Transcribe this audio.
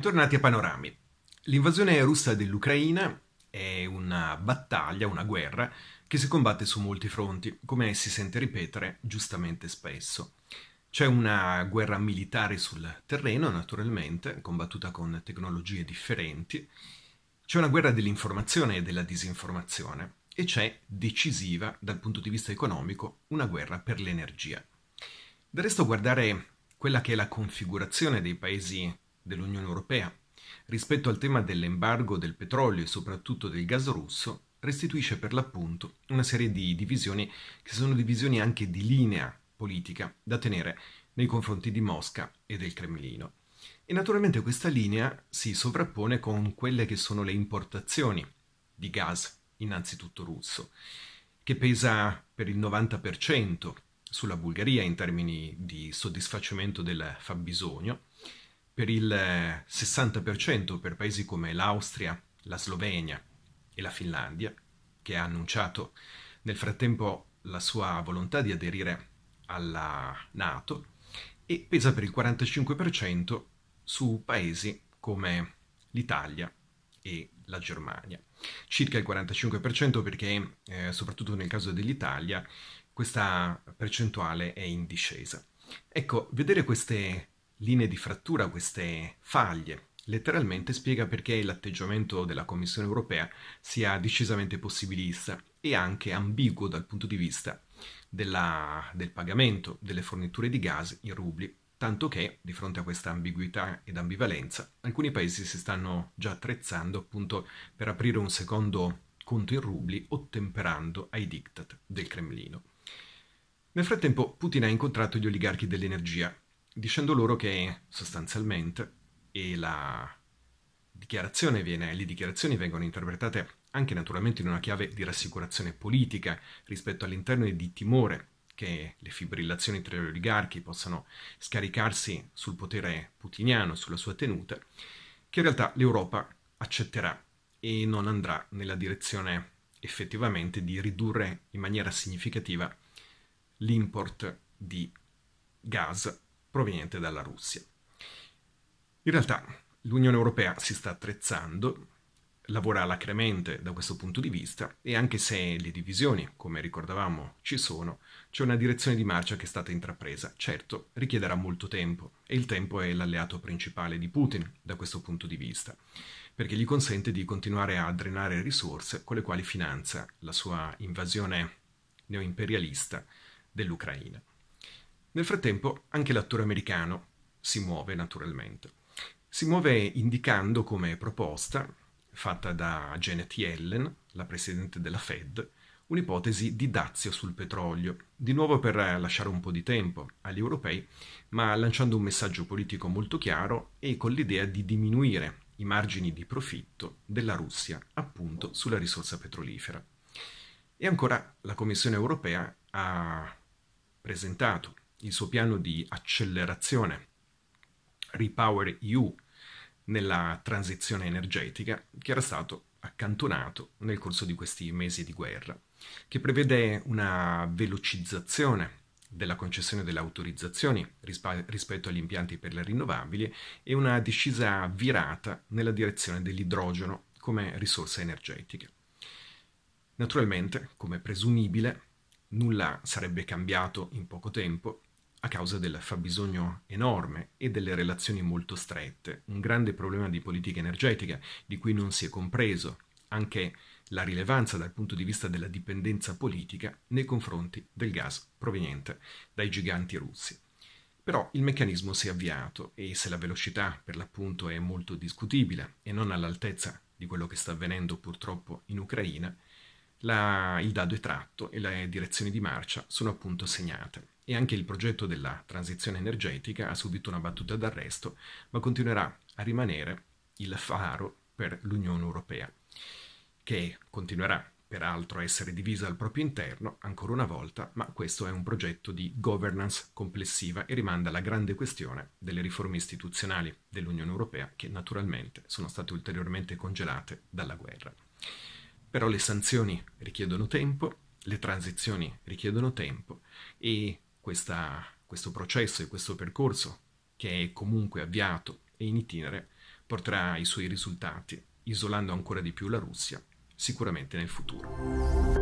Bentornati a Panorami. L'invasione russa dell'Ucraina è una battaglia, una guerra, che si combatte su molti fronti, come si sente ripetere giustamente spesso. C'è una guerra militare sul terreno, naturalmente, combattuta con tecnologie differenti, c'è una guerra dell'informazione e della disinformazione, e c'è, decisiva dal punto di vista economico, una guerra per l'energia. Del resto guardare quella che è la configurazione dei paesi dell'Unione Europea rispetto al tema dell'embargo del petrolio e soprattutto del gas russo restituisce per l'appunto una serie di divisioni che sono divisioni anche di linea politica da tenere nei confronti di Mosca e del Cremlino. E naturalmente questa linea si sovrappone con quelle che sono le importazioni di gas, innanzitutto russo, che pesa per il 90% sulla Bulgaria in termini di soddisfacimento del fabbisogno per il 60% eh, per paesi come l'Austria, la Slovenia e la Finlandia, che ha annunciato nel frattempo la sua volontà di aderire alla Nato, e pesa per il 45% su paesi come l'Italia e la Germania. Circa il 45% perché, eh, soprattutto nel caso dell'Italia, questa percentuale è in discesa. Ecco, vedere queste linee di frattura, queste faglie. Letteralmente spiega perché l'atteggiamento della Commissione europea sia decisamente possibilista e anche ambiguo dal punto di vista della, del pagamento delle forniture di gas in rubli, tanto che di fronte a questa ambiguità ed ambivalenza alcuni paesi si stanno già attrezzando appunto per aprire un secondo conto in rubli ottemperando ai diktat del Cremlino. Nel frattempo Putin ha incontrato gli oligarchi dell'energia dicendo loro che sostanzialmente la dichiarazione viene, le dichiarazioni vengono interpretate anche naturalmente in una chiave di rassicurazione politica rispetto all'interno e di timore che le fibrillazioni tra gli oligarchi possano scaricarsi sul potere putiniano, sulla sua tenuta, che in realtà l'Europa accetterà e non andrà nella direzione effettivamente di ridurre in maniera significativa l'import di gas proveniente dalla Russia. In realtà l'Unione Europea si sta attrezzando, lavora alacremente da questo punto di vista e anche se le divisioni, come ricordavamo, ci sono, c'è una direzione di marcia che è stata intrapresa. Certo, richiederà molto tempo e il tempo è l'alleato principale di Putin da questo punto di vista, perché gli consente di continuare a drenare risorse con le quali finanzia la sua invasione neoimperialista dell'Ucraina. Nel frattempo anche l'attore americano si muove naturalmente. Si muove indicando come proposta, fatta da Janet Yellen, la presidente della Fed, un'ipotesi di dazio sul petrolio, di nuovo per lasciare un po' di tempo agli europei, ma lanciando un messaggio politico molto chiaro e con l'idea di diminuire i margini di profitto della Russia appunto sulla risorsa petrolifera. E ancora la Commissione europea ha presentato il suo piano di accelerazione Repower EU nella transizione energetica che era stato accantonato nel corso di questi mesi di guerra, che prevede una velocizzazione della concessione delle autorizzazioni rispetto agli impianti per le rinnovabili e una decisa virata nella direzione dell'idrogeno come risorsa energetica. Naturalmente, come presumibile, nulla sarebbe cambiato in poco tempo a causa del fabbisogno enorme e delle relazioni molto strette, un grande problema di politica energetica di cui non si è compreso anche la rilevanza dal punto di vista della dipendenza politica nei confronti del gas proveniente dai giganti russi. Però il meccanismo si è avviato e se la velocità per l'appunto è molto discutibile e non all'altezza di quello che sta avvenendo purtroppo in Ucraina, la, il dado è tratto e le direzioni di marcia sono appunto segnate e anche il progetto della transizione energetica ha subito una battuta d'arresto, ma continuerà a rimanere il faro per l'Unione Europea, che continuerà peraltro a essere divisa al proprio interno ancora una volta, ma questo è un progetto di governance complessiva e rimanda alla grande questione delle riforme istituzionali dell'Unione Europea che naturalmente sono state ulteriormente congelate dalla guerra. Però le sanzioni richiedono tempo, le transizioni richiedono tempo e questa, questo processo e questo percorso, che è comunque avviato e in itinere, porterà i suoi risultati, isolando ancora di più la Russia, sicuramente nel futuro.